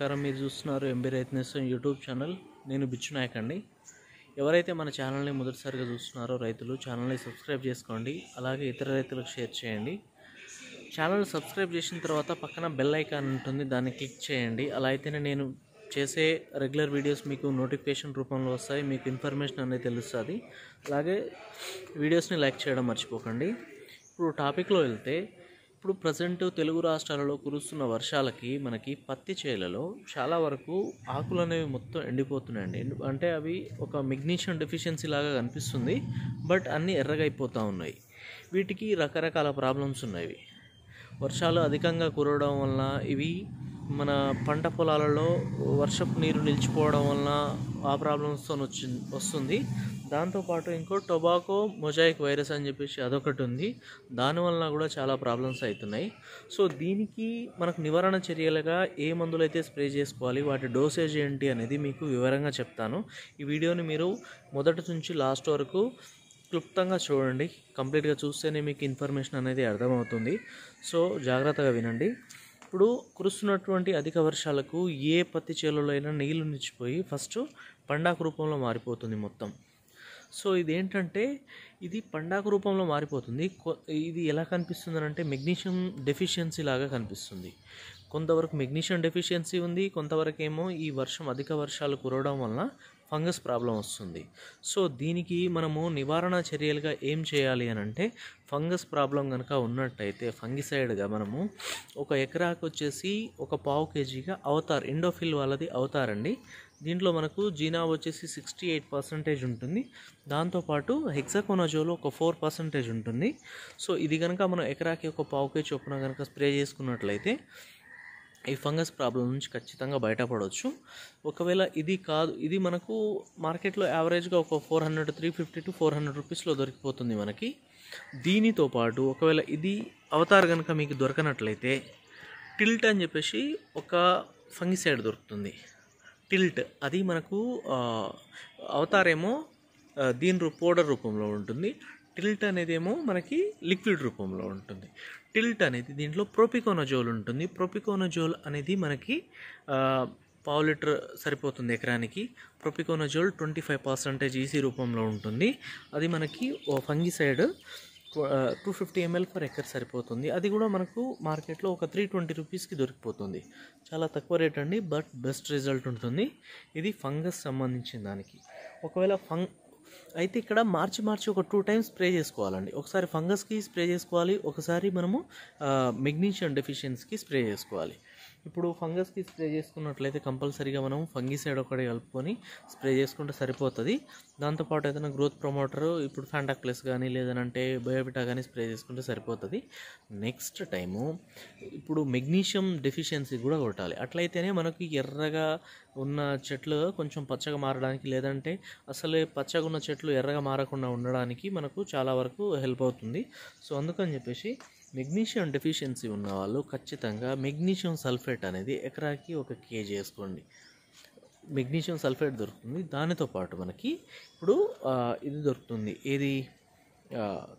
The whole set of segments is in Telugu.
నమస్కారం మీరు చూస్తున్నారు ఎంబీ రైతు యూట్యూబ్ ఛానల్ నేను బిచ్చు నాయక్ అండి ఎవరైతే మన ఛానల్ని మొదటిసారిగా చూస్తున్నారో రైతులు ఛానల్ని సబ్స్క్రైబ్ చేసుకోండి అలాగే ఇతర రైతులకు షేర్ చేయండి ఛానల్ సబ్స్క్రైబ్ చేసిన తర్వాత పక్కన బెల్ ఐకాన్ ఉంటుంది దాన్ని క్లిక్ చేయండి అలా అయితేనే నేను చేసే రెగ్యులర్ వీడియోస్ మీకు నోటిఫికేషన్ రూపంలో వస్తాయి మీకు ఇన్ఫర్మేషన్ అనేది తెలుస్తుంది అలాగే వీడియోస్ని లైక్ చేయడం మర్చిపోకండి ఇప్పుడు టాపిక్లో వెళ్తే ఇప్పుడు ప్రజెంట్ తెలుగు రాష్ట్రాలలో కురుస్తున్న వర్షాలకి మనకి పత్తి చేలలో చాలా వరకు ఆకులు అనేవి మొత్తం ఎండిపోతున్నాయండి అంటే అవి ఒక మెగ్నీషియం డెఫిషియన్సీ లాగా కనిపిస్తుంది బట్ అన్నీ ఎర్రగైపోతూ ఉన్నాయి వీటికి రకరకాల ప్రాబ్లమ్స్ ఉన్నాయి వర్షాలు అధికంగా కురవడం వలన ఇవి మన పంట పొలాలలో వర్షపు నీరు నిలిచిపోవడం వలన ఆ ప్రాబ్లమ్స్తో వచ్చి వస్తుంది దాంతోపాటు ఇంకో టొబాకో మొజాయిక్ వైరస్ అని చెప్పేసి అదొకటి ఉంది దానివల్ల కూడా చాలా ప్రాబ్లమ్స్ అవుతున్నాయి సో దీనికి మనకు నివారణ చర్యలుగా ఏ మందులు అయితే స్ప్రే చేసుకోవాలి వాటి డోసేజ్ ఏంటి అనేది మీకు వివరంగా చెప్తాను ఈ వీడియోని మీరు మొదటి నుంచి లాస్ట్ వరకు క్లుప్తంగా చూడండి కంప్లీట్గా చూస్తేనే మీకు ఇన్ఫర్మేషన్ అనేది అర్థమవుతుంది సో జాగ్రత్తగా వినండి ఇప్పుడు కురుస్తున్నటువంటి అధిక వర్షాలకు ఏ పత్తి చేలలో అయినా నీళ్లు నిలిచిపోయి ఫస్ట్ పండాకు రూపంలో మారిపోతుంది మొత్తం సో ఇదేంటంటే ఇది పండాకు రూపంలో మారిపోతుంది ఇది ఎలా కనిపిస్తుంది అంటే మెగ్నీషియం డెఫిషియన్సీ లాగా కనిపిస్తుంది కొంతవరకు మెగ్నీషియం డెఫిషియన్సీ ఉంది కొంతవరకు ఏమో ఈ వర్షం అధిక వర్షాలు కురవడం వలన ఫంగస్ ప్రాబ్లం వస్తుంది సో దీనికి మనము నివారణ చర్యలుగా ఏం చేయాలి అని అంటే ఫంగస్ ప్రాబ్లం కనుక ఉన్నట్టయితే ఫంగిసైడ్గా మనము ఒక ఎకరాకు వచ్చేసి ఒక పావు కేజీగా అవతార్ ఎండోఫిల్ వాళ్ళది అవతారండి దీంట్లో మనకు జీనా వచ్చేసి సిక్స్టీ ఎయిట్ పర్సంటేజ్ ఉంటుంది దాంతోపాటు హెక్సాకోనజోలో ఒక ఫోర్ పర్సంటేజ్ ఉంటుంది సో ఇది కనుక మనం ఎకరాకి ఒక పావు కేజీ చొప్పున కనుక స్ప్రే చేసుకున్నట్లయితే ఈ ఫంగస్ ప్రాబ్లం నుంచి ఖచ్చితంగా బయటపడవచ్చు ఒకవేళ ఇది కాదు ఇది మనకు మార్కెట్లో యావరేజ్గా ఒక four hundred three fifty to four hundred రూపీస్లో దొరికిపోతుంది మనకి దీనితో పాటు ఒకవేళ ఇది అవతార్ కనుక మీకు దొరకనట్లయితే టిల్ట్ అని చెప్పేసి ఒక ఫంగిసైడ్ దొరుకుతుంది టిల్ట్ అది మనకు అవతారేమో దీని రూ పౌడర్ రూపంలో ఉంటుంది టిల్ట్ అనేది ఏమో మనకి లిక్విడ్ రూపంలో ఉంటుంది టిల్ట్ అనేది దీంట్లో ప్రోపికోనజోల్ ఉంటుంది ప్రోపికోనజోల్ అనేది మనకి పావు లీటర్ సరిపోతుంది ఎకరానికి propiconazole twenty five percentage EC e రూపంలో ఉంటుంది అది మనకి ఓ fungicide two fifty ML per acre సరిపోతుంది అది కూడా మనకు మార్కెట్లో ఒక త్రీ ట్వంటీ రూపీస్కి దొరికిపోతుంది చాలా తక్కువ రేట్ అండి బట్ బెస్ట్ రిజల్ట్ ఉంటుంది ఇది ఫంగస్ సంబంధించిన దానికి ఒకవేళ ఫంగ్ అయితే ఇక్కడ మార్చి మార్చి ఒక టూ టైమ్స్ స్ప్రే చేసుకోవాలండి ఒకసారి ఫంగస్కి స్ప్రే చేసుకోవాలి ఒకసారి మనము మెగ్నీషియం డెఫిషియన్స్కి స్ప్రే చేసుకోవాలి ఇప్పుడు ఫంగస్కి స్ప్రే చేసుకున్నట్లయితే కంపల్సరీగా మనం ఫంగిసైడ్ ఒకటి కలుపుకొని స్ప్రే చేసుకుంటే సరిపోతుంది దాంతోపాటు ఏదైనా గ్రోత్ ప్రమోటర్ ఇప్పుడు ఫ్యాంటాక్ ప్లస్ కానీ లేదనంటే బయోబిటా కానీ స్ప్రే చేసుకుంటే సరిపోతుంది నెక్స్ట్ టైము ఇప్పుడు మెగ్నీషియం డెఫిషియన్సీ కూడా కొట్టాలి అట్లయితేనే మనకి ఎర్రగా ఉన్న చెట్లు కొంచెం పచ్చగా మారడానికి లేదంటే అసలే పచ్చగా ఉన్న చెట్లు ఎర్రగా మారకుండా ఉండడానికి మనకు చాలా వరకు హెల్ప్ అవుతుంది సో అందుకని చెప్పేసి మెగ్నీషియం డెఫిషియన్సీ ఉన్నవాళ్ళు ఖచ్చితంగా మెగ్నీషియం సల్ఫేట్ అనేది ఎకరాకి ఒక కేజీ వేసుకోండి మెగ్నీషియం సల్ఫేట్ దొరుకుతుంది దానితో పాటు మనకి ఇప్పుడు ఇది దొరుకుతుంది ఏది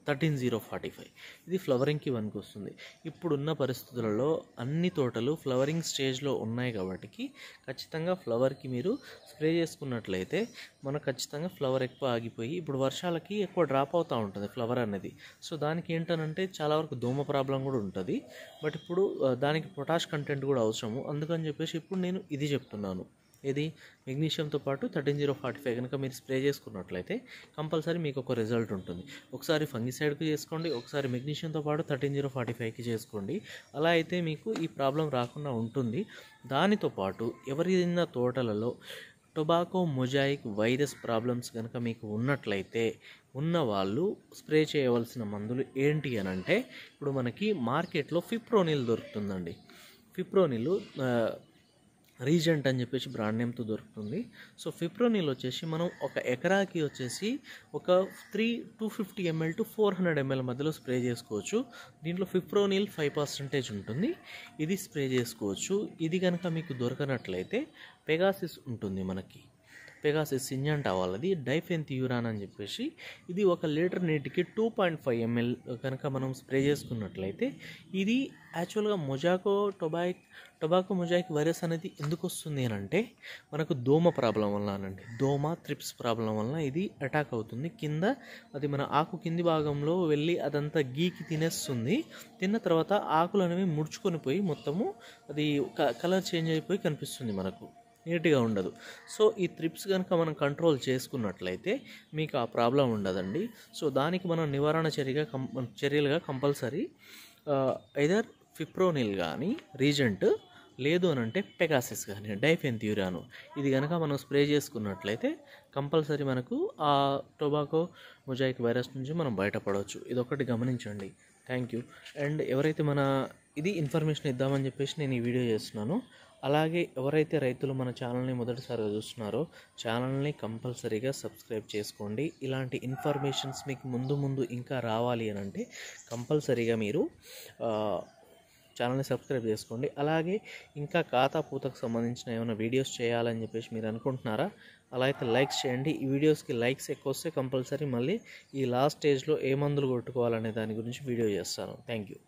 థర్టీన్ జీరో ఫార్టీ ఫైవ్ ఇది ఫ్లవరింగ్కి వన్కి వస్తుంది ఇప్పుడున్న పరిస్థితులలో అన్ని తోటలు ఫ్లవరింగ్ స్టేజ్లో ఉన్నాయి కాబట్టి ఖచ్చితంగా ఫ్లవర్కి మీరు స్ప్రే చేసుకున్నట్లయితే మనకు ఖచ్చితంగా ఫ్లవర్ ఎక్కువ ఆగిపోయి ఇప్పుడు వర్షాలకి ఎక్కువ డ్రాప్ అవుతూ ఉంటుంది ఫ్లవర్ అనేది సో దానికి ఏంటనంటే చాలా వరకు దోమ ప్రాబ్లం కూడా ఉంటుంది బట్ ఇప్పుడు దానికి పొటాష్ కంటెంట్ కూడా అవసరము అందుకని చెప్పేసి ఇప్పుడు నేను ఇది చెప్తున్నాను ఇది మెగ్నీషియంతో పాటు థర్టీన్ జీరో ఫార్టీ ఫైవ్ కనుక మీరు స్ప్రే చేసుకున్నట్లయితే కంపల్సరీ మీకు ఒక రిజల్ట్ ఉంటుంది ఒకసారి ఫంగిసైడ్కి చేసుకోండి ఒకసారి మెగ్నీషియంతో పాటు థర్టీన్ జీరో ఫార్టీ ఫైవ్కి చేసుకోండి అలా అయితే మీకు ఈ ప్రాబ్లం రాకుండా ఉంటుంది దానితో పాటు ఎవరిదైనా తోటలలో టొబాకో మొజాయిక్ వైరస్ ప్రాబ్లమ్స్ కనుక మీకు ఉన్నట్లయితే ఉన్న వాళ్ళు స్ప్రే చేయవలసిన మందులు ఏంటి అని అంటే ఇప్పుడు మనకి మార్కెట్లో ఫిప్రోనిల్ దొరుకుతుందండి ఫిప్రోనిల్ రీజెంట్ అని చెప్పేసి బ్రాండ్ నేమ్తో దొరుకుతుంది సో ఫిప్రోనిల్ వచ్చేసి మనం ఒక ఎకరాకి వచ్చేసి ఒక three two fifty ML to four hundred ML మధ్యలో స్ప్రే చేసుకోవచ్చు దీంట్లో ఫిప్రోనిల్ ఫైవ్ పర్సెంటేజ్ ఉంటుంది ఇది స్ప్రే చేసుకోవచ్చు ఇది కనుక మీకు దొరకనట్లయితే పెగాసిస్ ఉంటుంది మనకి పెగాసిస్ అవ్వాలది డైఫెన్ డైఫెన్థియూరాన్ అని చెప్పేసి ఇది ఒక లీటర్ నీటికి టూ పాయింట్ ఫైవ్ ఎంఎల్ కనుక మనం స్ప్రే చేసుకున్నట్లయితే ఇది యాక్చువల్గా mosaic tobacco tobacco mosaic virus అనేది ఎందుకు వస్తుంది అని అంటే మనకు దోమ ప్రాబ్లం వల్ల అనండి దోమ త్రిప్స్ ప్రాబ్లం వల్ల ఇది అటాక్ అవుతుంది కింద అది మన ఆకు కింది భాగంలో వెళ్ళి అదంతా గీకి తినేస్తుంది తిన్న తర్వాత ఆకులు అనేవి ముడుచుకొని పోయి మొత్తము అది కలర్ చేంజ్ అయిపోయి కనిపిస్తుంది మనకు నీట్గా ఉండదు సో ఈ త్రిప్స్ కనుక మనం కంట్రోల్ చేసుకున్నట్లయితే మీకు ఆ ప్రాబ్లం ఉండదండి సో దానికి మనం నివారణ చర్యగా కం చర్యలుగా కంపల్సరీ ఐదర్ ఫిప్రోనిల్ కానీ రీజెంట్ లేదు అని అంటే పెగాసిస్ కానీ డైఫెన్ థ్యూరాను ఇది కనుక మనం స్ప్రే చేసుకున్నట్లయితే కంపల్సరీ మనకు ఆ టొబాకో మొజాయిక్ వైరస్ నుంచి మనం బయటపడవచ్చు ఇది ఒకటి గమనించండి థ్యాంక్ యూ అండ్ ఎవరైతే మన ఇది ఇన్ఫర్మేషన్ ఇద్దామని చెప్పేసి నేను ఈ వీడియో చేస్తున్నాను అలాగే ఎవరైతే రైతులు మన ఛానల్ని మొదటిసారిగా చూస్తున్నారో ఛానల్ని కంపల్సరీగా సబ్స్క్రైబ్ చేసుకోండి ఇలాంటి ఇన్ఫర్మేషన్స్ మీకు ముందు ముందు ఇంకా రావాలి అని అంటే కంపల్సరీగా మీరు ఛానల్ని సబ్స్క్రైబ్ చేసుకోండి అలాగే ఇంకా ఖాతా పూతకు సంబంధించిన ఏమైనా వీడియోస్ చేయాలని చెప్పేసి మీరు అనుకుంటున్నారా అలా అయితే లైక్స్ చేయండి ఈ వీడియోస్కి లైక్స్ ఎక్కువ వస్తే కంపల్సరీ మళ్ళీ ఈ లాస్ట్ స్టేజ్లో ఏ మందులు కొట్టుకోవాలనే దాని గురించి వీడియో చేస్తాను థ్యాంక్ యూ